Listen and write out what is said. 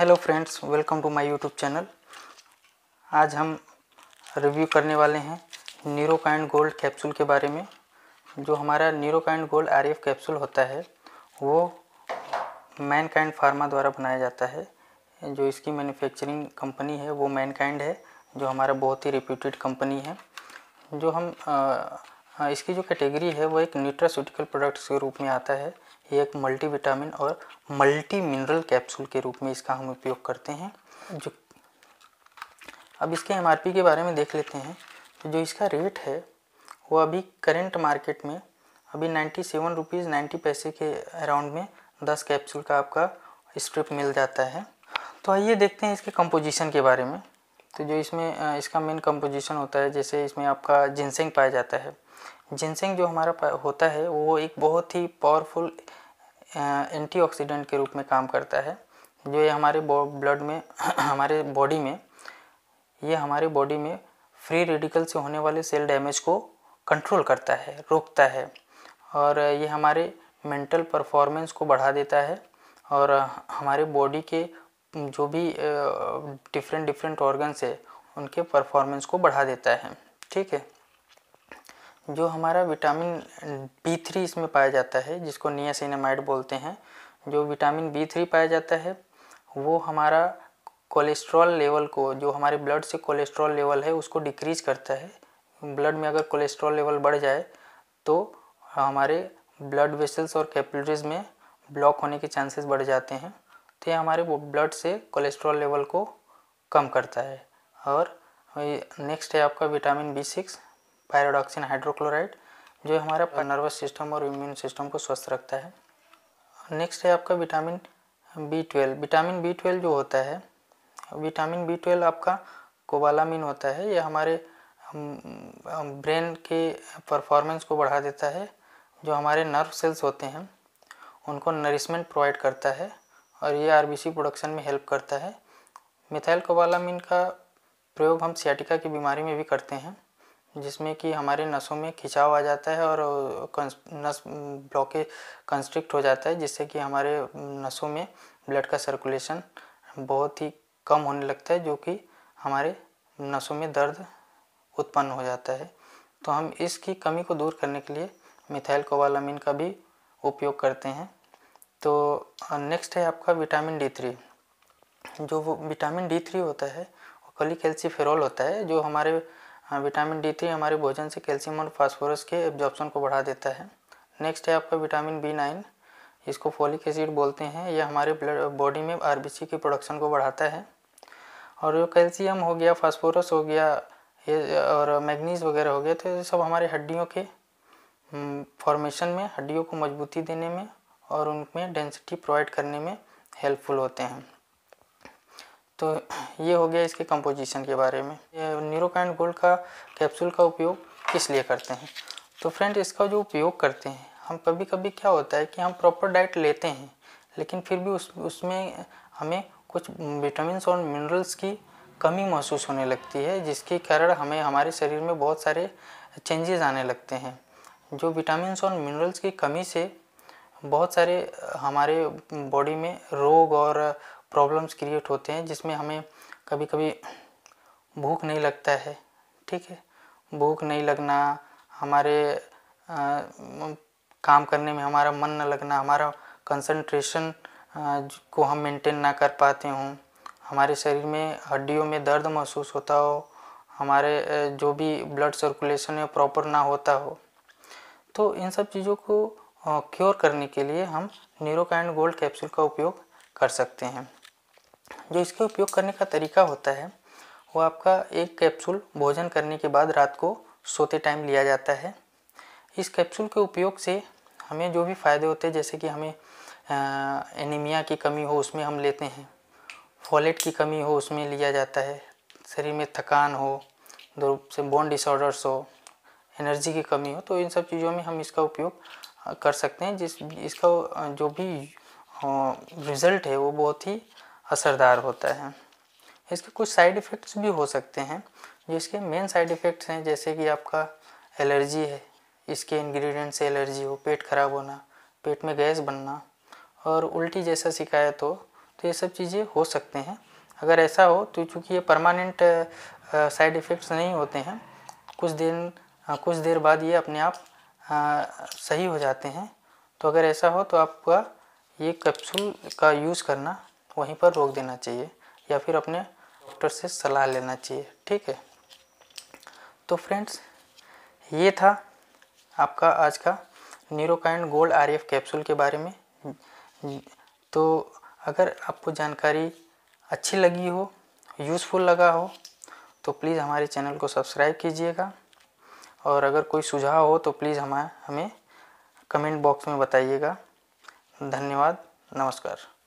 hello friends welcome to my YouTube channel आज हम review करने वाले हैं न्यूरोकाइंड गोल्ड कैप्सूल के बारे में जो हमारा न्यूरोकाइंड गोल्ड आर कैप्सूल होता है वो मैनकाइंड फार्मा द्वारा बनाया जाता है जो इसकी मैन्युफैक्चरिंग कंपनी है वो मैनकाइंड है जो हमारा बहुत ही रिप्यूटेड कंपनी है जो हम आ, इसकी जो कैटेगरी है वो एक न्यूट्रास्यूटिकल प्रोडक्ट्स के रूप में आता है ये एक मल्टी विटामिन और मल्टी मिनरल कैप्सूल के रूप में इसका हम उपयोग करते हैं जो अब इसके एम के बारे में देख लेते हैं तो जो इसका रेट है वो अभी करेंट मार्केट में अभी नाइन्टी सेवन रुपीज़ नाइन्टी पैसे के अराउंड में दस कैप्सूल का आपका स्ट्रिप मिल जाता है तो आइए देखते हैं इसके कंपोजिशन के बारे में तो जो इसमें इसका मेन कंपोजिशन होता है जैसे इसमें आपका जिनसेंग पाया जाता है जिनसेंग जो हमारा होता है वो एक बहुत ही पावरफुल एंटीऑक्सीडेंट के रूप में काम करता है जो ये हमारे ब्लड में हमारे बॉडी में ये हमारे बॉडी में फ्री रेडिकल से होने वाले सेल डैमेज को कंट्रोल करता है रोकता है और ये हमारे मेंटल परफॉर्मेंस को बढ़ा देता है और हमारे बॉडी के जो भी डिफरेंट डिफरेंट ऑर्गन्स है उनके परफॉर्मेंस को बढ़ा देता है ठीक है जो हमारा विटामिन बी थ्री इसमें पाया जाता है जिसको नियासिनामाइड बोलते हैं जो विटामिन बी थ्री पाया जाता है वो हमारा कोलेस्ट्रॉल लेवल को जो हमारे ब्लड से कोलेस्ट्रॉल लेवल है उसको डिक्रीज करता है ब्लड में अगर कोलेस्ट्रॉल लेवल बढ़ जाए तो हमारे ब्लड वेसल्स और कैपिलरीज में ब्लॉक होने के चांसेस बढ़ जाते हैं तो ये हमारे ब्लड से कोलेस्ट्रॉल लेवल को कम करता है और नेक्स्ट है आपका vitamin B six pyridoxine hydrochloride जो हमारा नर्वस सिस्टम और इम्यून सिस्टम को स्वस्थ रखता है नेक्स्ट है आपका vitamin B twelve vitamin B twelve जो होता है विटामिन बी ट्वेल्व आपका कोबालामिन होता है यह हमारे ब्रेन के परफॉर्मेंस को बढ़ा देता है जो हमारे नर्व सेल्स होते हैं उनको नरिशमेंट प्रोवाइड करता है और ये आर प्रोडक्शन में हेल्प करता है मिथाइल कोबालामिन का प्रयोग हम सियाटिका की बीमारी में भी करते हैं जिसमें कि हमारे नसों में खिंचाव आ जाता है और नस ब्लॉके कंस्ट्रिक्ट हो जाता है जिससे कि हमारे नसों में ब्लड का सर्कुलेशन बहुत ही कम होने लगता है जो कि हमारे नसों में दर्द उत्पन्न हो जाता है तो हम इसकी कमी को दूर करने के लिए मिथाइल कोवालामिन का भी उपयोग करते हैं तो नेक्स्ट है आपका विटामिन डी थ्री जो वो विटामिन डी थ्री होता है वो कली होता है जो हमारे हाँ विटामिन डी थ्री हमारे भोजन से कैल्शियम और फास्फोरस के एब्जॉर्प्शन को बढ़ा देता है नेक्स्ट है आपका विटामिन बी नाइन इसको फोलिक एसिड बोलते हैं यह हमारे ब्लड बॉडी में आर की प्रोडक्शन को बढ़ाता है और जो कैल्शियम हो गया फास्फोरस हो गया ये और मैग्नीज वगैरह हो गया तो ये सब हमारे हड्डियों के फॉर्मेशन हम्म, में हड्डियों को मजबूती देने में और उनमें डेंसिटी प्रोवाइड करने में हेल्पफुल होते हैं तो ये हो गया इसके कंपोजिशन के बारे में न्यूरोकाइन गोल्ड का कैप्सूल का उपयोग किस लिए करते हैं तो फ्रेंड इसका जो उपयोग करते हैं हम कभी कभी क्या होता है कि हम प्रॉपर डाइट लेते हैं लेकिन फिर भी उस उसमें हमें कुछ विटामिन और मिनरल्स की कमी महसूस होने लगती है जिसके कारण हमें हमारे शरीर में बहुत सारे चेंजेस आने लगते हैं जो विटामिन और मिनरल्स की कमी से बहुत सारे हमारे बॉडी में रोग और प्रॉब्लम्स क्रिएट होते हैं जिसमें हमें कभी कभी भूख नहीं लगता है ठीक है भूख नहीं लगना हमारे आ, काम करने में हमारा मन न लगना हमारा कंसंट्रेशन को हम मेंटेन ना कर पाते हों हमारे शरीर में हड्डियों में दर्द महसूस होता हो हमारे जो भी ब्लड सर्कुलेशन है प्रॉपर ना होता हो तो इन सब चीज़ों को क्योर करने के लिए हम न्यूरोकाइंड गोल्ड कैप्सूल का उपयोग कर सकते हैं जो इसके उपयोग करने का तरीका होता है वो आपका एक कैप्सूल भोजन करने के बाद रात को सोते टाइम लिया जाता है इस कैप्सूल के उपयोग से हमें जो भी फ़ायदे होते हैं जैसे कि हमें एनीमिया की कमी हो उसमें हम लेते हैं फॉलेट की कमी हो उसमें लिया जाता है शरीर में थकान हो से बोन डिसऑर्डर्स हो एनर्जी की कमी हो तो इन सब चीज़ों में हम इसका उपयोग कर सकते हैं जिस इसका जो भी रिज़ल्ट है वो बहुत ही असरदार होता है इसके कुछ साइड इफ़ेक्ट्स भी हो सकते हैं जो इसके मेन साइड इफ़ेक्ट्स हैं जैसे कि आपका एलर्जी है इसके इंग्रेडिएंट से एलर्जी हो पेट खराब होना पेट में गैस बनना और उल्टी जैसा शिकायत हो तो ये सब चीज़ें हो सकते हैं अगर ऐसा हो तो चूँकि ये परमानेंट साइड इफ़ेक्ट्स नहीं होते हैं कुछ दिन कुछ देर बाद ये अपने आप आ, सही हो जाते हैं तो अगर ऐसा हो तो आपका ये कैप्सूल का यूज़ करना वहीं पर रोक देना चाहिए या फिर अपने डॉक्टर से सलाह लेना चाहिए ठीक है तो फ्रेंड्स ये था आपका आज का न्यूरोकाइन गोल्ड आर कैप्सूल के बारे में तो अगर आपको जानकारी अच्छी लगी हो यूज़फुल लगा हो तो प्लीज़ हमारे चैनल को सब्सक्राइब कीजिएगा और अगर कोई सुझाव हो तो प्लीज़ हमें हमें कमेंट बॉक्स में बताइएगा धन्यवाद नमस्कार